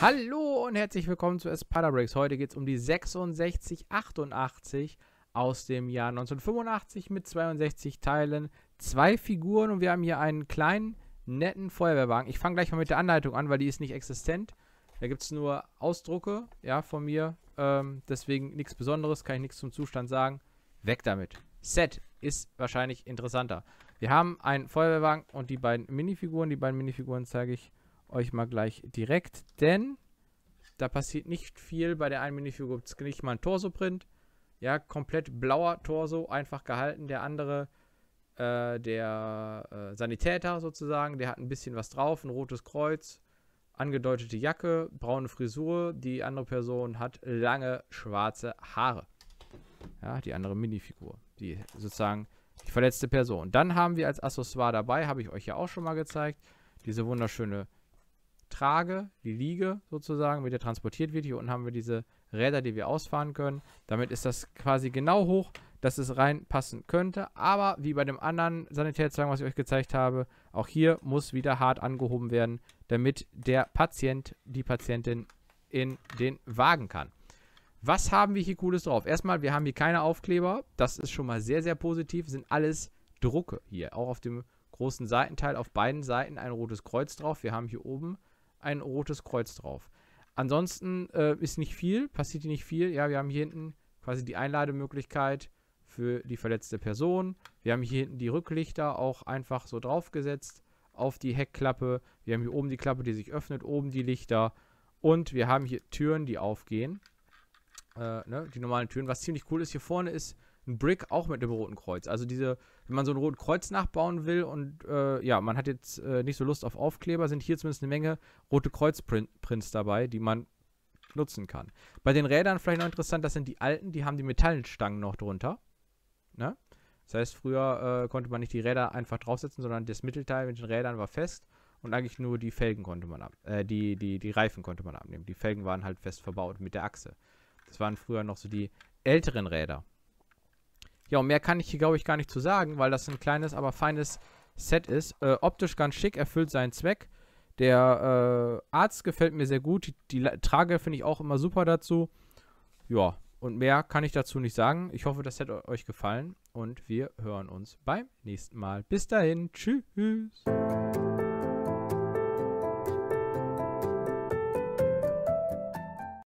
Hallo und herzlich willkommen zu Espada Breaks. Heute geht es um die 6688 aus dem Jahr 1985 mit 62 Teilen, zwei Figuren und wir haben hier einen kleinen, netten Feuerwehrwagen. Ich fange gleich mal mit der Anleitung an, weil die ist nicht existent. Da gibt es nur Ausdrucke ja, von mir, ähm, deswegen nichts Besonderes, kann ich nichts zum Zustand sagen. Weg damit. Set ist wahrscheinlich interessanter. Wir haben einen Feuerwehrwagen und die beiden Minifiguren. Die beiden Minifiguren zeige ich euch euch mal gleich direkt, denn da passiert nicht viel. Bei der einen Minifigur gibt es nicht mal einen Torso-Print. Ja, komplett blauer Torso, einfach gehalten. Der andere, äh, der äh, Sanitäter sozusagen, der hat ein bisschen was drauf, ein rotes Kreuz, angedeutete Jacke, braune Frisur. Die andere Person hat lange schwarze Haare. Ja, die andere Minifigur, die sozusagen die verletzte Person. Dann haben wir als Accessoire dabei, habe ich euch ja auch schon mal gezeigt, diese wunderschöne trage, die Liege sozusagen, mit der transportiert wird. Hier unten haben wir diese Räder, die wir ausfahren können. Damit ist das quasi genau hoch, dass es reinpassen könnte. Aber wie bei dem anderen Sanitätswagen, was ich euch gezeigt habe, auch hier muss wieder hart angehoben werden, damit der Patient, die Patientin in den Wagen kann. Was haben wir hier Cooles drauf? Erstmal, wir haben hier keine Aufkleber. Das ist schon mal sehr, sehr positiv. Sind alles Drucke hier. Auch auf dem großen Seitenteil auf beiden Seiten ein rotes Kreuz drauf. Wir haben hier oben ein rotes Kreuz drauf. Ansonsten äh, ist nicht viel, passiert hier nicht viel. Ja, wir haben hier hinten quasi die Einlademöglichkeit für die verletzte Person. Wir haben hier hinten die Rücklichter auch einfach so draufgesetzt auf die Heckklappe. Wir haben hier oben die Klappe, die sich öffnet, oben die Lichter. Und wir haben hier Türen, die aufgehen. Äh, ne, die normalen Türen. Was ziemlich cool ist, hier vorne ist ein Brick auch mit einem roten Kreuz. Also diese, wenn man so ein rotes Kreuz nachbauen will und äh, ja, man hat jetzt äh, nicht so Lust auf Aufkleber, sind hier zumindest eine Menge rote Kreuzprints dabei, die man nutzen kann. Bei den Rädern vielleicht noch interessant, das sind die alten, die haben die Metallstangen noch drunter. Ne? Das heißt, früher äh, konnte man nicht die Räder einfach draufsetzen, sondern das Mittelteil mit den Rädern war fest und eigentlich nur die Felgen konnte man ab, äh, die, die, die Reifen konnte man abnehmen. Die Felgen waren halt fest verbaut mit der Achse. Das waren früher noch so die älteren Räder. Ja, und mehr kann ich hier, glaube ich, gar nicht zu sagen, weil das ein kleines, aber feines Set ist. Äh, optisch ganz schick, erfüllt seinen Zweck. Der äh, Arzt gefällt mir sehr gut. Die, die Trage finde ich auch immer super dazu. Ja, und mehr kann ich dazu nicht sagen. Ich hoffe, das hat euch gefallen und wir hören uns beim nächsten Mal. Bis dahin, tschüss.